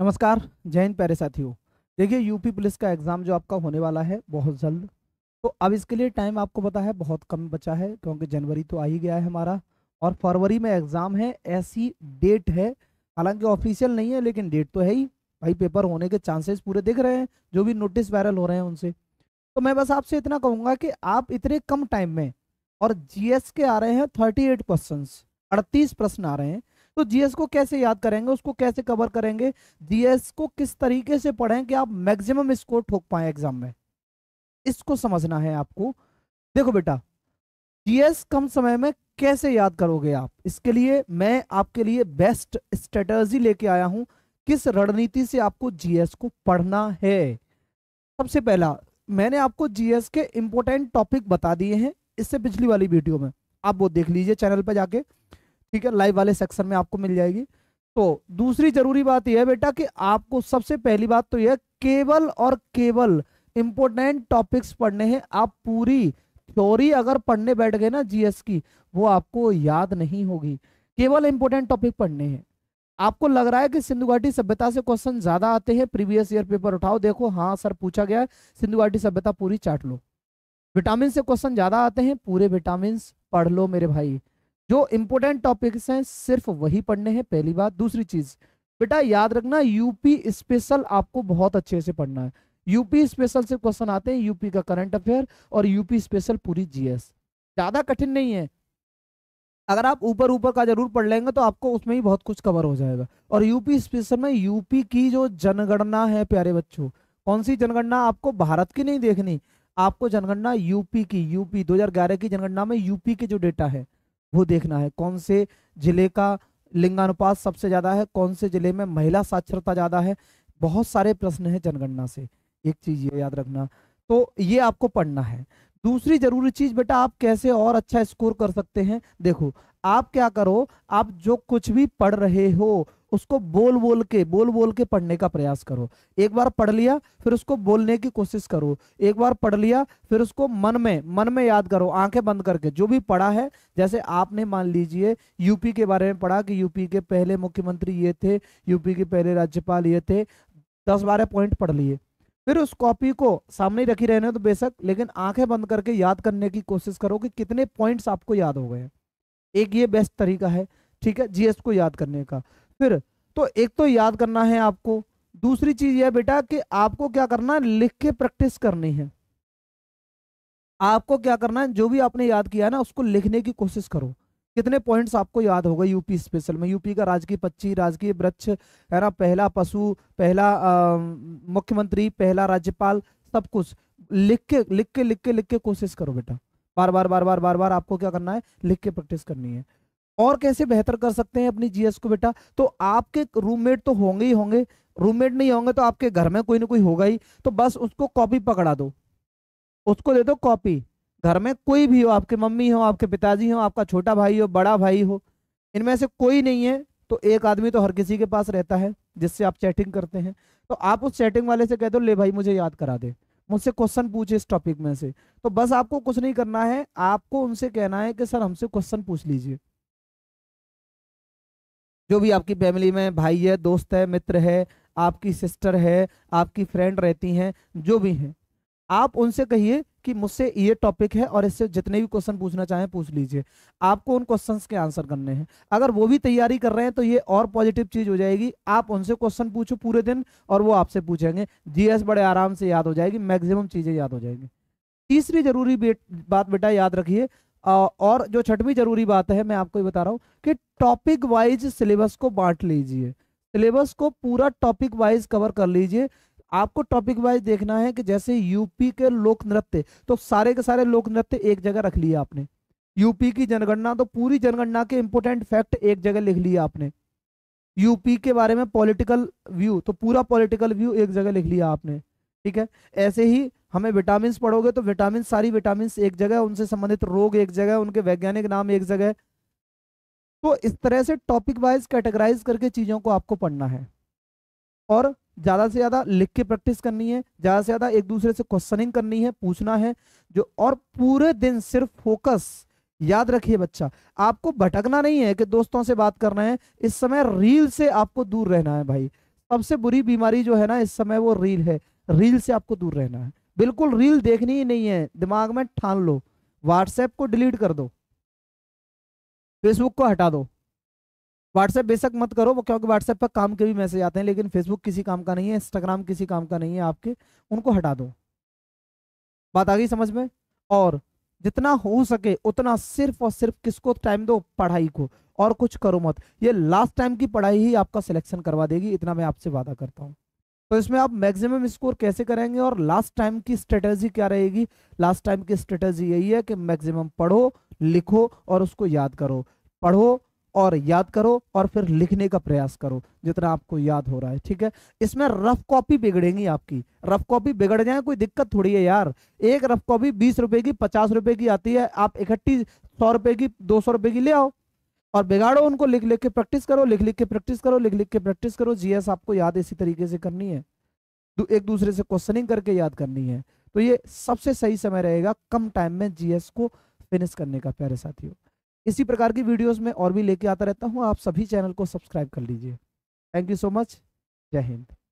नमस्कार जय हिंद प्यारे साथियों देखिए यूपी पुलिस का एग्ज़ाम जो आपका होने वाला है बहुत जल्द तो अब इसके लिए टाइम आपको पता है बहुत कम बचा है क्योंकि जनवरी तो आ ही गया है हमारा और फरवरी में एग्ज़ाम है ऐसी डेट है हालांकि ऑफिशियल नहीं है लेकिन डेट तो है ही भाई पेपर होने के चांसेस पूरे दिख रहे हैं जो भी नोटिस वायरल हो रहे हैं उनसे तो मैं बस आपसे इतना कहूँगा कि आप इतने कम टाइम में और जी के आ रहे हैं थर्टी एट क्वेश्चन अड़तीस प्रश्न आ रहे हैं तो जीएस को कैसे याद करेंगे उसको कैसे कवर करेंगे जीएस को किस तरीके से पढ़ें कि आप मैक्सिमम स्कोर ठोक पाए एग्जाम में इसको समझना है आपको देखो बेटा जीएस कम समय में कैसे याद करोगे आप इसके लिए मैं आपके लिए बेस्ट स्ट्रेटर्जी लेके आया हूं किस रणनीति से आपको जीएस को पढ़ना है सबसे पहला मैंने आपको जीएस के इंपोर्टेंट टॉपिक बता दिए हैं इससे पिछली वाली वीडियो में आप वो देख लीजिए चैनल पर जाके ठीक है लाइव वाले सेक्शन में आपको मिल जाएगी तो दूसरी जरूरी बात यह है बेटा कि आपको सबसे पहली बात तो यह केवल और केवल इंपोर्टेंट टॉपिक्स पढ़ने हैं आप पूरी थ्योरी अगर पढ़ने बैठ गए ना जीएस की वो आपको याद नहीं होगी केवल इंपोर्टेंट टॉपिक पढ़ने हैं आपको लग रहा है कि सिंधु घाटी सभ्यता से क्वेश्चन ज्यादा आते हैं प्रीवियस ईयर पेपर उठाओ देखो हाँ सर पूछा गया है सिंधु घाटी सभ्यता पूरी चाट लो विटामिन से क्वेश्चन ज्यादा आते हैं पूरे विटामिन पढ़ लो मेरे भाई जो इंपोर्टेंट टॉपिक्स हैं सिर्फ वही पढ़ने हैं पहली बात दूसरी चीज बेटा याद रखना यूपी स्पेशल आपको बहुत अच्छे से पढ़ना है यूपी स्पेशल से क्वेश्चन आते हैं यूपी का करंट अफेयर और यूपी स्पेशल पूरी जीएस ज्यादा कठिन नहीं है अगर आप ऊपर ऊपर का जरूर पढ़ लेंगे तो आपको उसमें ही बहुत कुछ कवर हो जाएगा और यूपी स्पेशल में यूपी की जो जनगणना है प्यारे बच्चों कौन सी जनगणना आपको भारत की नहीं देखनी आपको जनगणना यूपी की यूपी 2011 की जनगणना में यूपी के जो डेटा है वो देखना है कौन से जिले का लिंगानुपात सबसे ज्यादा है कौन से जिले में महिला साक्षरता ज्यादा है बहुत सारे प्रश्न है जनगणना से एक चीज ये याद रखना तो ये आपको पढ़ना है दूसरी जरूरी चीज बेटा आप कैसे और अच्छा स्कोर कर सकते हैं देखो आप क्या करो आप जो कुछ भी पढ़ रहे हो उसको बोल बोल के बोल बोल के पढ़ने का प्रयास करो एक बार पढ़ लिया फिर उसको बोलने की कोशिश करो एक बार पढ़ लिया फिर उसको मन में मन में याद करो आंखें बंद करके जो भी पढ़ा है जैसे आपने मान लीजिए यूपी के बारे में पढ़ा कि यूपी के पहले मुख्यमंत्री ये थे यूपी के पहले राज्यपाल ये थे दस बारह पॉइंट पढ़ लिए फिर उस कॉपी को सामने रखी रहने तो बेशक लेकिन आंखें बंद करके याद करने की कोशिश करो कि कितने पॉइंट्स आपको याद हो गए एक ये बेस्ट तरीका है ठीक है जीएस को याद करने का फिर तो एक तो याद करना है आपको दूसरी चीज यह बेटा कि आपको क्या करना है लिख के प्रैक्टिस करनी है आपको क्या करना है जो भी आपने याद किया ना उसको लिखने की कोशिश करो कितने पॉइंट्स आपको याद होगा यूपी स्पेशल में यूपी का राजकीय पक्षी राजकीय वृक्ष है ना पहला पशु पहला मुख्यमंत्री पहला राज्यपाल सब कुछ लिख के लिख के लिख के लिख के कोशिश करो बेटा बार बार बार बार बार बार आपको क्या करना है लिख के प्रैक्टिस करनी है और कैसे बेहतर कर सकते हैं अपनी जीएस को बेटा तो आपके रूममेट तो होंगे ही होंगे रूममेट नहीं होंगे तो आपके घर में कोई ना कोई होगा ही तो बस उसको कॉपी पकड़ा दो उसको दे दो कॉपी घर में कोई भी हो आपके मम्मी हो आपके पिताजी हो आपका छोटा भाई हो बड़ा भाई हो इनमें से कोई नहीं है तो एक आदमी तो हर किसी के पास रहता है जिससे आप चैटिंग करते हैं तो आप उस चैटिंग वाले से कह दो ले भाई मुझे याद करा दे मुझसे क्वेश्चन पूछे इस टॉपिक में से तो बस आपको कुछ नहीं करना है आपको उनसे कहना है कि सर हमसे क्वेश्चन पूछ लीजिए जो भी आपकी फैमिली में भाई है दोस्त है मित्र है आपकी सिस्टर है आपकी फ्रेंड रहती हैं जो भी हैं आप उनसे कहिए कि मुझसे ये टॉपिक है और इससे जितने भी क्वेश्चन पूछना चाहें पूछ लीजिए आपको उन क्वेश्चंस के आंसर करने हैं अगर वो भी तैयारी कर रहे हैं तो ये और पॉजिटिव चीज़ हो जाएगी आप उनसे क्वेश्चन पूछो पूरे दिन और वो आपसे पूछेंगे जीएस बड़े आराम से याद हो जाएगी मैक्सिमम चीज़ें याद हो जाएंगी तीसरी जरूरी बात बेटा याद रखिए और जो छठवीं जरूरी बात है मैं आपको ये बता रहा हूँ कि टॉपिक वाइज सिलेबस को बांट लीजिए सिलेबस को पूरा टॉपिक वाइज कवर कर लीजिए आपको टॉपिक वाइज देखना है कि जैसे यूपी के लोक नृत्य तो सारे के सारे लोक नृत्य एक जगह रख लिया आपने यूपी की जनगणना तो पूरी जनगणना के इंपोर्टेंट फैक्ट एक जगह लिख लिया आपने यूपी के बारे में पॉलिटिकल व्यू तो पूरा पॉलिटिकल व्यू एक जगह लिख लिया आपने ठीक है ऐसे ही हमें विटामिन पढ़ोगे तो विटामिन सारी विटामिन एक जगह उनसे संबंधित रोग एक जगह उनके वैज्ञानिक नाम एक जगह तो इस तरह से टॉपिक वाइज कैटेगराइज करके चीज़ों को आपको पढ़ना है और ज़्यादा से ज़्यादा लिख के प्रैक्टिस करनी है ज़्यादा से ज़्यादा एक दूसरे से क्वेश्चनिंग करनी है पूछना है जो और पूरे दिन सिर्फ फोकस याद रखिए बच्चा आपको भटकना नहीं है कि दोस्तों से बात करना है इस समय रील से आपको दूर रहना है भाई सबसे बुरी बीमारी जो है ना इस समय वो रील है रील से आपको दूर रहना है बिल्कुल रील देखनी ही नहीं है दिमाग में ठान लो व्हाट्सएप को डिलीट कर दो फेसबुक को हटा दो व्हाट्सएप बेशक मत करो वो क्योंकि व्हाट्सएप पर काम के भी मैसेज आते हैं लेकिन फेसबुक किसी काम का नहीं है इंस्टाग्राम किसी काम का नहीं है आपके उनको हटा दो बात आ गई समझ में और जितना हो सके उतना सिर्फ और सिर्फ किसको टाइम दो पढ़ाई को और कुछ करो मत ये लास्ट टाइम की पढ़ाई ही आपका सिलेक्शन करवा देगी इतना मैं आपसे वादा करता हूँ तो इसमें आप मैक्सिमम स्कोर कैसे करेंगे और लास्ट टाइम की स्ट्रेटर्जी क्या रहेगी लास्ट टाइम की स्ट्रेटर्जी यही है कि मैक्सिमम पढ़ो लिखो और उसको याद करो पढ़ो और याद करो और फिर लिखने का प्रयास करो जितना आपको याद हो रहा है ठीक है इसमें रफ कॉपी बिगड़ेंगी आपकी रफ कॉपी बिगड़ जाए कोई दिक्कत थोड़ी है यार एक रफ कॉपी बीस रुपए की पचास रुपए की आती है आप इकट्ठी सौ रुपए की दो सौ रुपए की ले आओ और बिगाड़ो उनको लिख लिख के प्रैक्टिस करो लिख लिख के प्रैक्टिस करो लिख लिख के प्रैक्टिस करो जीएस आपको याद इसी तरीके से करनी है एक दूसरे से क्वेश्चनिंग करके याद करनी है तो ये सबसे सही समय रहेगा कम टाइम में जीएस को फिनिश करने का प्यारे साथियों इसी प्रकार की वीडियोस में और भी लेके आता रहता हूँ आप सभी चैनल को सब्सक्राइब कर लीजिए थैंक यू सो मच जय हिंद